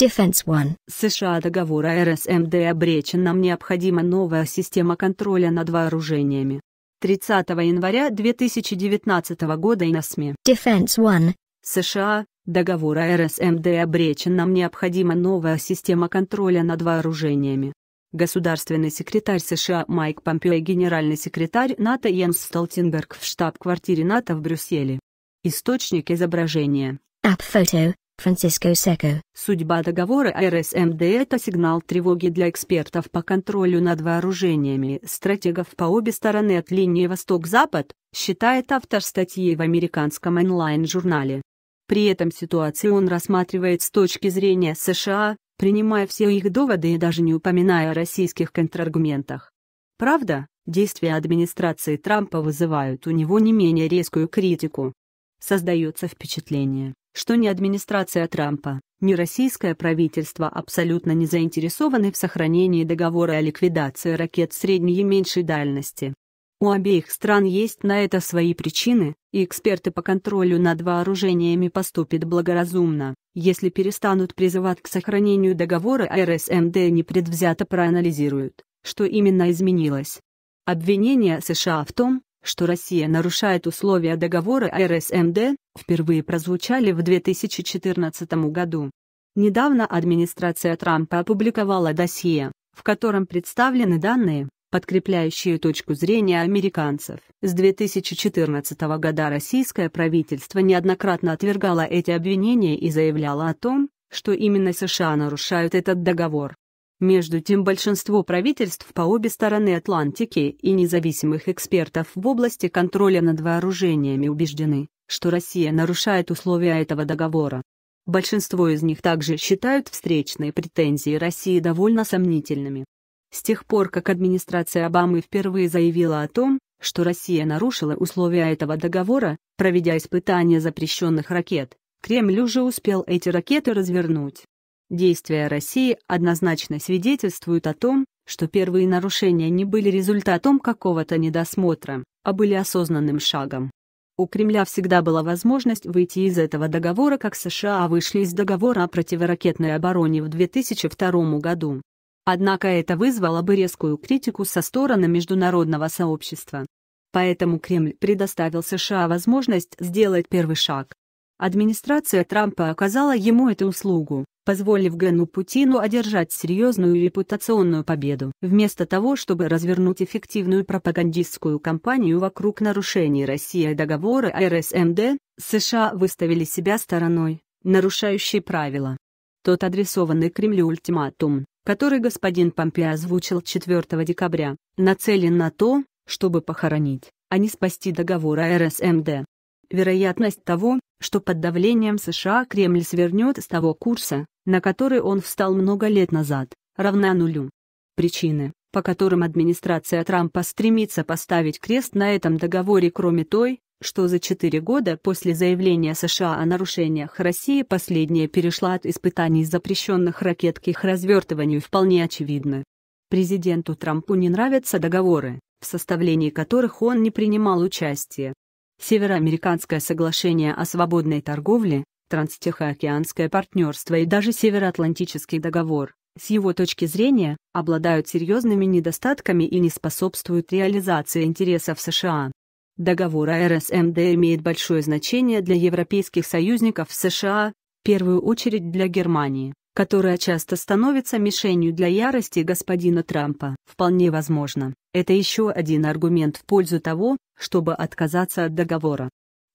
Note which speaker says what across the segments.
Speaker 1: Defense One. США договор РСМД обречен. Нам необходима новая система контроля над вооружениями. 30 января 2019 года и на СМИ. Defense One. США. Договор РСМД обречен. Нам необходима новая система контроля над вооружениями. Государственный секретарь США Майк Помпео и генеральный секретарь НАТО Йенс Столтенберг в штаб-квартире НАТО в Брюсселе. Источник изображения. App photo. Франциско Секо. Судьба договора РСМД – это сигнал тревоги для экспертов по контролю над вооружениями стратегов по обе стороны от линии Восток-Запад, считает автор статьи в американском онлайн-журнале. При этом ситуацию он рассматривает с точки зрения США, принимая все их доводы и даже не упоминая о российских контраргументах. Правда, действия администрации Трампа вызывают у него не менее резкую критику. Создается впечатление, что ни администрация Трампа, ни российское правительство абсолютно не заинтересованы в сохранении договора о ликвидации ракет средней и меньшей дальности. У обеих стран есть на это свои причины, и эксперты по контролю над вооружениями поступят благоразумно, если перестанут призывать к сохранению договора а РСМД непредвзято проанализируют, что именно изменилось. Обвинение США в том, что Россия нарушает условия договора РСМД, впервые прозвучали в 2014 году. Недавно администрация Трампа опубликовала досье, в котором представлены данные, подкрепляющие точку зрения американцев. С 2014 года российское правительство неоднократно отвергало эти обвинения и заявляло о том, что именно США нарушают этот договор. Между тем, большинство правительств по обе стороны Атлантики и независимых экспертов в области контроля над вооружениями убеждены, что Россия нарушает условия этого договора. Большинство из них также считают встречные претензии России довольно сомнительными. С тех пор, как администрация Обамы впервые заявила о том, что Россия нарушила условия этого договора, проведя испытания запрещенных ракет, Кремль уже успел эти ракеты развернуть. Действия России однозначно свидетельствуют о том, что первые нарушения не были результатом какого-то недосмотра, а были осознанным шагом. У Кремля всегда была возможность выйти из этого договора, как США вышли из договора о противоракетной обороне в 2002 году. Однако это вызвало бы резкую критику со стороны международного сообщества. Поэтому Кремль предоставил США возможность сделать первый шаг. Администрация Трампа оказала ему эту услугу, позволив Гену Путину одержать серьезную репутационную победу. Вместо того, чтобы развернуть эффективную пропагандистскую кампанию вокруг нарушений России договора РСМД, США выставили себя стороной, нарушающей правила. Тот адресованный Кремлю ультиматум, который господин Помпео озвучил 4 декабря, нацелен на то, чтобы похоронить, а не спасти договор РСМД. Вероятность того, что под давлением США Кремль свернет с того курса, на который он встал много лет назад, равна нулю. Причины, по которым администрация Трампа стремится поставить крест на этом договоре, кроме той, что за четыре года после заявления США о нарушениях России последняя перешла от испытаний запрещенных ракет к их развертыванию вполне очевидны. Президенту Трампу не нравятся договоры, в составлении которых он не принимал участие. Североамериканское соглашение о свободной торговле, Транстихоокеанское партнерство и даже Североатлантический договор, с его точки зрения, обладают серьезными недостатками и не способствуют реализации интересов США. Договор о РСМД эм имеет большое значение для европейских союзников США, в первую очередь для Германии, которая часто становится мишенью для ярости господина Трампа. Вполне возможно, это еще один аргумент в пользу того, чтобы отказаться от договора.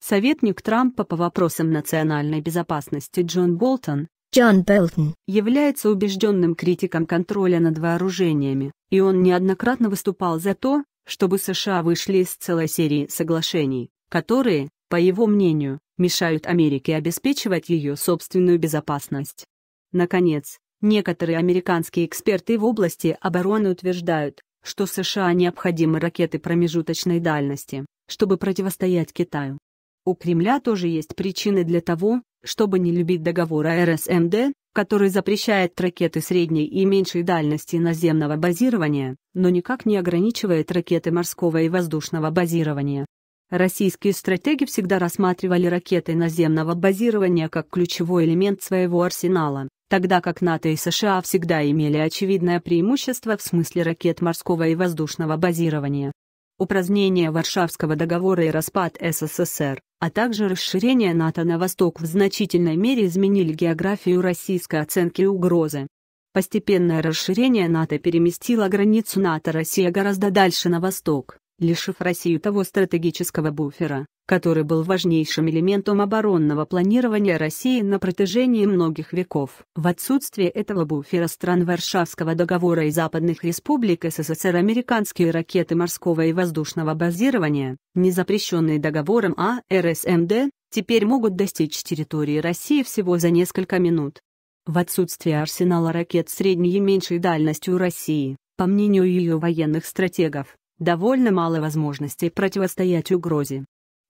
Speaker 1: Советник Трампа по вопросам национальной безопасности Джон Болтон Джон Белтон является убежденным критиком контроля над вооружениями, и он неоднократно выступал за то, чтобы США вышли из целой серии соглашений, которые, по его мнению, мешают Америке обеспечивать ее собственную безопасность. Наконец, некоторые американские эксперты в области обороны утверждают, что США необходимы ракеты промежуточной дальности, чтобы противостоять Китаю. У Кремля тоже есть причины для того, чтобы не любить договор РСМД, который запрещает ракеты средней и меньшей дальности наземного базирования, но никак не ограничивает ракеты морского и воздушного базирования. Российские стратеги всегда рассматривали ракеты наземного базирования как ключевой элемент своего арсенала, тогда как НАТО и США всегда имели очевидное преимущество в смысле ракет морского и воздушного базирования. Упразднение Варшавского договора и распад СССР а также расширение НАТО на восток в значительной мере изменили географию российской оценки угрозы. Постепенное расширение НАТО переместило границу НАТО-Россия гораздо дальше на восток, лишив Россию того стратегического буфера, который был важнейшим элементом оборонного планирования России на протяжении многих веков. В отсутствие этого буфера стран Варшавского договора и западных республик СССР американские ракеты морского и воздушного базирования, не запрещенные договором АРСМД, теперь могут достичь территории России всего за несколько минут. В отсутствие арсенала ракет средней и меньшей дальностью России, по мнению ее военных стратегов, довольно мало возможностей противостоять угрозе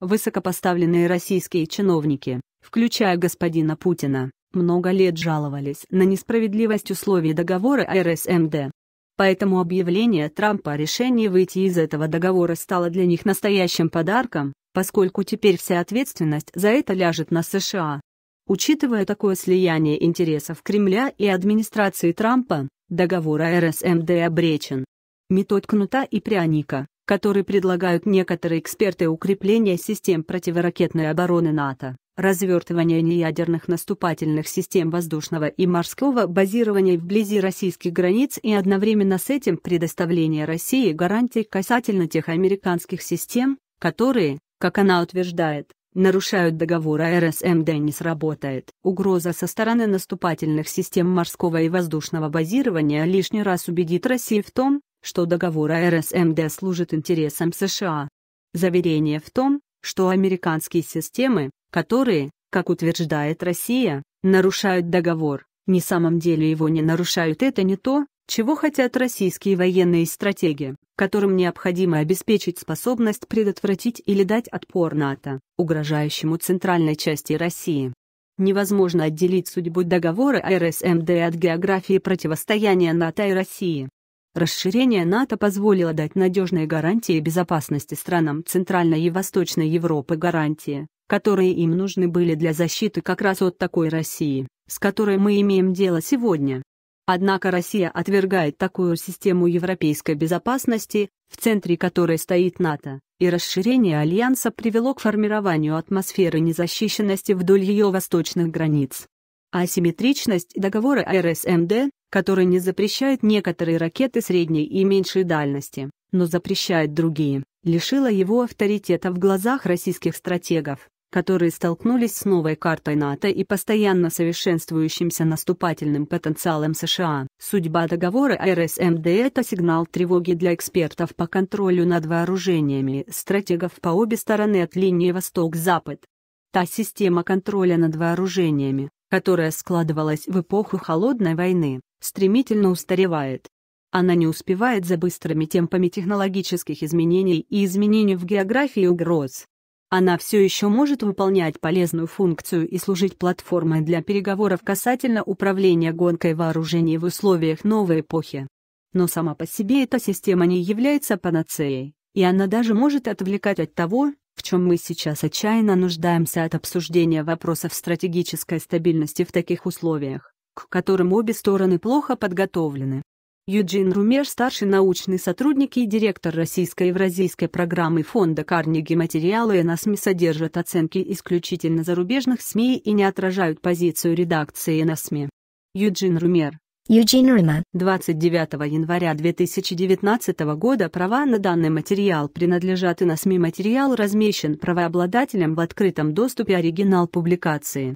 Speaker 1: высокопоставленные российские чиновники, включая господина Путина, много лет жаловались на несправедливость условий договора РСМД. Поэтому объявление Трампа о решении выйти из этого договора стало для них настоящим подарком, поскольку теперь вся ответственность за это ляжет на США. Учитывая такое слияние интересов Кремля и администрации Трампа, договор РСМД обречен. Метод кнута и пряника который предлагают некоторые эксперты укрепления систем противоракетной обороны НАТО, развертывание неядерных наступательных систем воздушного и морского базирования вблизи российских границ и одновременно с этим предоставление России гарантий касательно тех американских систем, которые, как она утверждает, нарушают договор а РСМД не сработает. Угроза со стороны наступательных систем морского и воздушного базирования лишний раз убедит Россию в том, что договор о РСМД служит интересам США. Заверение в том, что американские системы, которые, как утверждает Россия, нарушают договор, на самом деле его не нарушают это не то, чего хотят российские военные стратеги, которым необходимо обеспечить способность предотвратить или дать отпор НАТО, угрожающему центральной части России. Невозможно отделить судьбу договора о РСМД от географии противостояния НАТО и России, Расширение НАТО позволило дать надежные гарантии безопасности странам Центральной и Восточной Европы гарантии, которые им нужны были для защиты как раз от такой России, с которой мы имеем дело сегодня. Однако Россия отвергает такую систему европейской безопасности, в центре которой стоит НАТО, и расширение Альянса привело к формированию атмосферы незащищенности вдоль ее восточных границ асимметричность договора РСМД, который не запрещает некоторые ракеты средней и меньшей дальности, но запрещает другие, лишила его авторитета в глазах российских стратегов, которые столкнулись с новой картой НАТО и постоянно совершенствующимся наступательным потенциалом США. Судьба договора РСМД – это сигнал тревоги для экспертов по контролю над вооружениями стратегов по обе стороны от линии Восток-Запад. Та система контроля над вооружениями, которая складывалась в эпоху холодной войны, стремительно устаревает. Она не успевает за быстрыми темпами технологических изменений и изменений в географии угроз. Она все еще может выполнять полезную функцию и служить платформой для переговоров касательно управления гонкой вооружений в условиях новой эпохи. Но сама по себе эта система не является панацеей, и она даже может отвлекать от того, в чем мы сейчас отчаянно нуждаемся от обсуждения вопросов стратегической стабильности в таких условиях, к которым обе стороны плохо подготовлены. Юджин Румер, старший научный сотрудник и директор российской евразийской программы фонда Карниги, «Материалы НСМИ» содержат оценки исключительно зарубежных СМИ и не отражают позицию редакции НСМИ. Юджин Румер, Юджин Рима. 29 января 2019 года права на данный материал принадлежат и на СМИ материал размещен правообладателем в открытом доступе оригинал публикации.